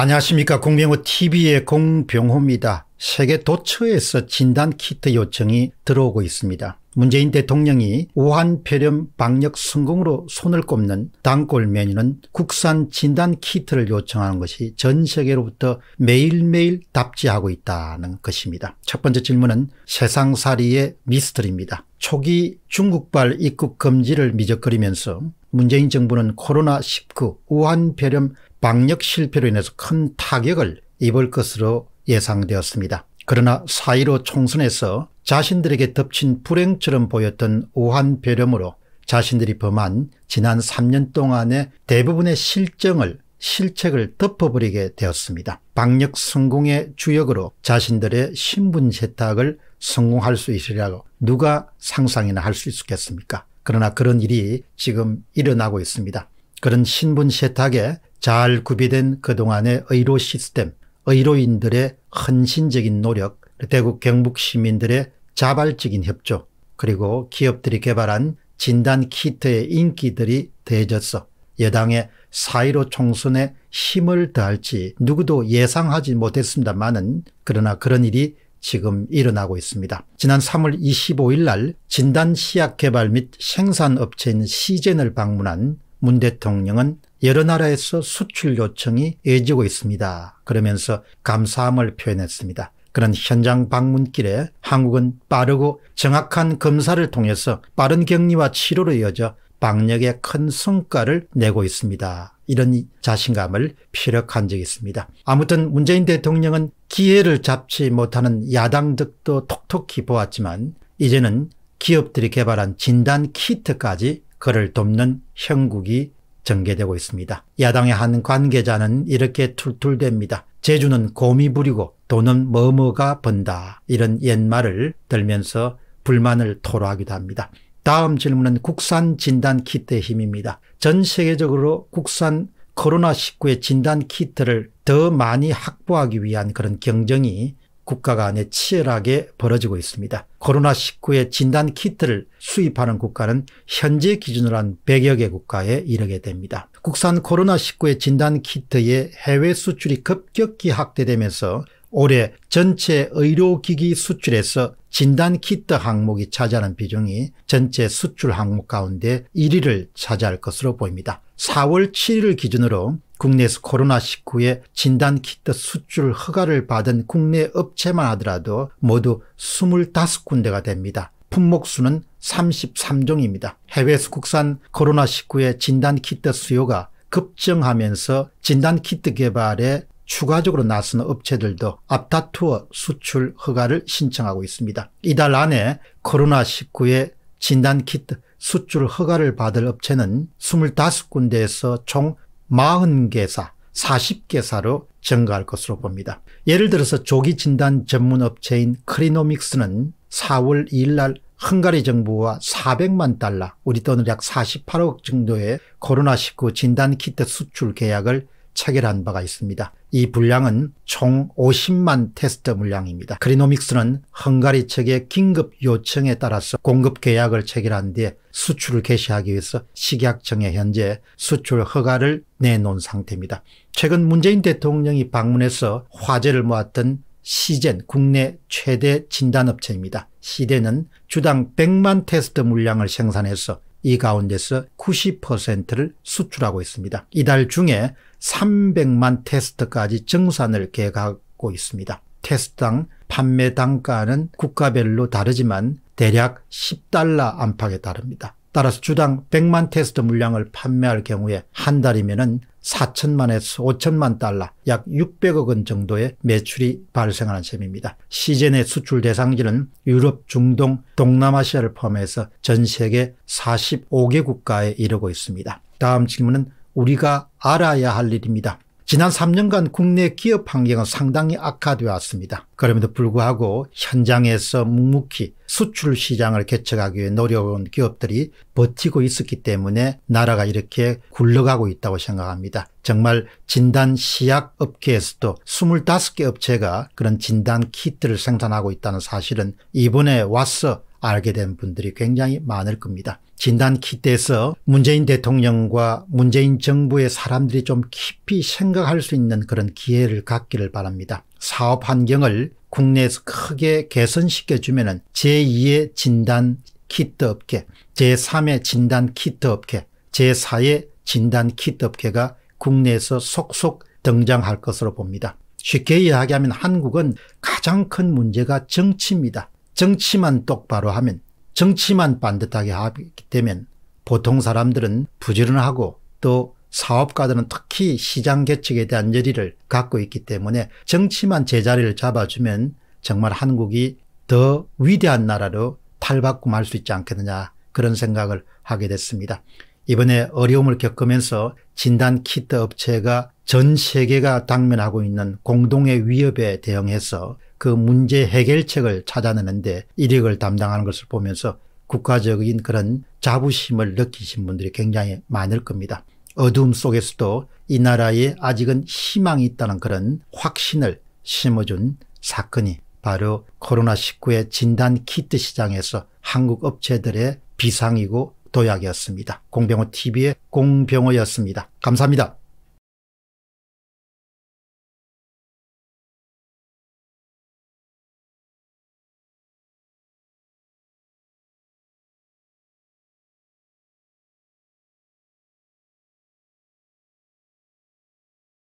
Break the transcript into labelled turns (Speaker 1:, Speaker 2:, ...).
Speaker 1: 안녕하십니까. 공병호 TV의 공병호입니다. 세계 도처에서 진단 키트 요청이 들어오고 있습니다. 문재인 대통령이 우한 폐렴 방역 성공으로 손을 꼽는 단골 메뉴는 국산 진단 키트를 요청하는 것이 전 세계로부터 매일매일 답지하고 있다는 것입니다. 첫 번째 질문은 세상살이의 미스터리입니다. 초기 중국발 입국 금지를 미적거리면서 문재인 정부는 코로나19 우한 폐렴 방역 실패로 인해서 큰 타격을 입을 것으로 예상되었습니다. 그러나 사1로 총선에서 자신들에게 덮친 불행처럼 보였던 우한 배렴으로 자신들이 범한 지난 3년 동안의 대부분의 실정을 실책을 덮어버리게 되었습니다. 방역 성공의 주역으로 자신들의 신분 세탁을 성공할 수 있으리라고 누가 상상이나 할 수 있겠습니까? 그러나 그런 일이 지금 일어나고 있습니다. 그런 신분 세탁에 잘 구비된 그동안의 의료 시스템, 의료인들의 헌신적인 노력, 대구 경북 시민들의 자발적인 협조, 그리고 기업들이 개발한 진단 키트의 인기들이 대졌어 여당의 사1로 총선에 힘을 더할지 누구도 예상하지 못했습니다만은 그러나 그런 일이 지금 일어나고 있습니다. 지난 3월 25일 날 진단 시약 개발 및 생산업체인 시젠을 방문한 문 대통령은 여러 나라에서 수출 요청이 이어지고 있습니다. 그러면서 감사함을 표현했습니다. 그런 현장 방문길에 한국은 빠르고 정확한 검사를 통해서 빠른 격리와 치료로 이어져 방역에 큰 성과를 내고 있습니다. 이런 자신감을 피력한 적이 있습니다. 아무튼 문재인 대통령은 기회를 잡지 못하는 야당 득도 톡톡히 보았지만 이제는 기업들이 개발한 진단 키트까지 그를 돕는 형국이 전개되고 있습니다. 야당의 한 관계자는 이렇게 툴툴댑니다. 제주는 곰이 부리고 돈은 뭐뭐가 번다. 이런 옛말을 들면서 불만을 토로하기도 합니다. 다음 질문은 국산 진단 키트의 힘입니다. 전 세계적으로 국산 코로나19의 진단 키트를 더 많이 확보하기 위한 그런 경쟁이 국가 간에 치열하게 벌어지고 있습니다. 코로나19의 진단 키트를 수입하는 국가는 현재 기준으로 한 100여 개 국가에 이르게 됩니다. 국산 코로나19의 진단 키트의 해외 수출이 급격히 확대되면서 올해 전체 의료기기 수출에서 진단 키트 항목이 차지하는 비중이 전체 수출 항목 가운데 1위를 차지할 것으로 보입니다. 4월 7일을 기준으로 국내에서 코로나19의 진단 키트 수출 허가를 받은 국내 업체만 하더라도 모두 25군데가 됩니다. 품목수는 33종입니다. 해외에서 국산 코로나19의 진단 키트 수요가 급증하면서 진단 키트 개발에 추가적으로 나선 업체들도 앞다투어 수출 허가를 신청하고 있습니다. 이달 안에 코로나19의 진단 키트 수출 허가를 받을 업체는 25군데에서 총 40개사, 40개사로 증가할 것으로 봅니다. 예를 들어서 조기 진단 전문 업체인 크리노믹스는 4월 2일 날 헝가리 정부와 400만 달러, 우리 돈으로 약 48억 정도의 코로나19 진단 키트 수출 계약을 체결한 바가 있습니다. 이 분량은 총 50만 테스트 물량입니다. 그리노믹스는 헝가리 측의 긴급 요청에 따라서 공급 계약을 체결한 뒤에 수출을 개시하기 위해서 식약청에 현재 수출 허가를 내놓은 상태입니다. 최근 문재인 대통령이 방문해서 화제를 모았던 시젠 국내 최대 진단업체입니다. 시대는 주당 100만 테스트 물량을 생산해서 이 가운데서 90%를 수출하고 있습니다. 이달 중에 300만 테스트까지 증산을 계획하고 있습니다. 테스트당 판매 단가는 국가별로 다르지만 대략 10달러 안팎에 따릅니다. 따라서 주당 100만 테스트 물량을 판매할 경우에 한 달이면 4천만에서 5천만 달러, 약 600억 원 정도의 매출이 발생하는 셈입니다. 시즌의 수출 대상지는 유럽, 중동, 동남아시아를 포함해서 전 세계 45개 국가에 이르고 있습니다. 다음 질문은 우리가 알아야 할 일입니다. 지난 3년간 국내 기업 환경은 상당히 악화되어 왔습니다. 그럼에도 불구하고 현장에서 묵묵히 수출 시장을 개척하기 위해 노력한 기업들이 버티고 있었기 때문에 나라가 이렇게 굴러가고 있다고 생각합니다. 정말 진단 시약 업계에서도 25개 업체가 그런 진단 키트를 생산하고 있다는 사실은 이번에 와서 알게 된 분들이 굉장히 많을 겁니다. 진단 키트에서 문재인 대통령과 문재인 정부의 사람들이 좀 깊이 생각할 수 있는 그런 기회를 갖기를 바랍니다. 사업 환경을 국내에서 크게 개선시켜주면 제2의 진단 키트 업계, 제3의 진단 키트 업계, 제4의 진단 키트 업계가 국내에서 속속 등장할 것으로 봅니다. 쉽게 이야기하면 한국은 가장 큰 문제가 정치입니다. 정치만 똑바로 하면 정치만 반듯하게 하기 되면 보통 사람들은 부지런하고 또 사업가들은 특히 시장 개척에 대한 열의를 갖고 있기 때문에 정치만 제자리를 잡아주면 정말 한국이 더 위대한 나라로 탈바꿈할 수 있지 않겠느냐 그런 생각을 하게 됐습니다. 이번에 어려움을 겪으면서 진단 키트 업체가 전 세계가 당면하고 있는 공동의 위협에 대응해서 그 문제 해결책을 찾아내는데 이력을 담당하는 것을 보면서 국가적인 그런 자부심을 느끼신 분들이 굉장히 많을 겁니다. 어둠 속에서도 이 나라에 아직은 희망이 있다는 그런 확신을 심어준 사건이 바로 코로나19의 진단 키트 시장에서 한국 업체들의 비상이고 도약이었습니다. 공병호 TV의 공병호였습니다. 감사합니다.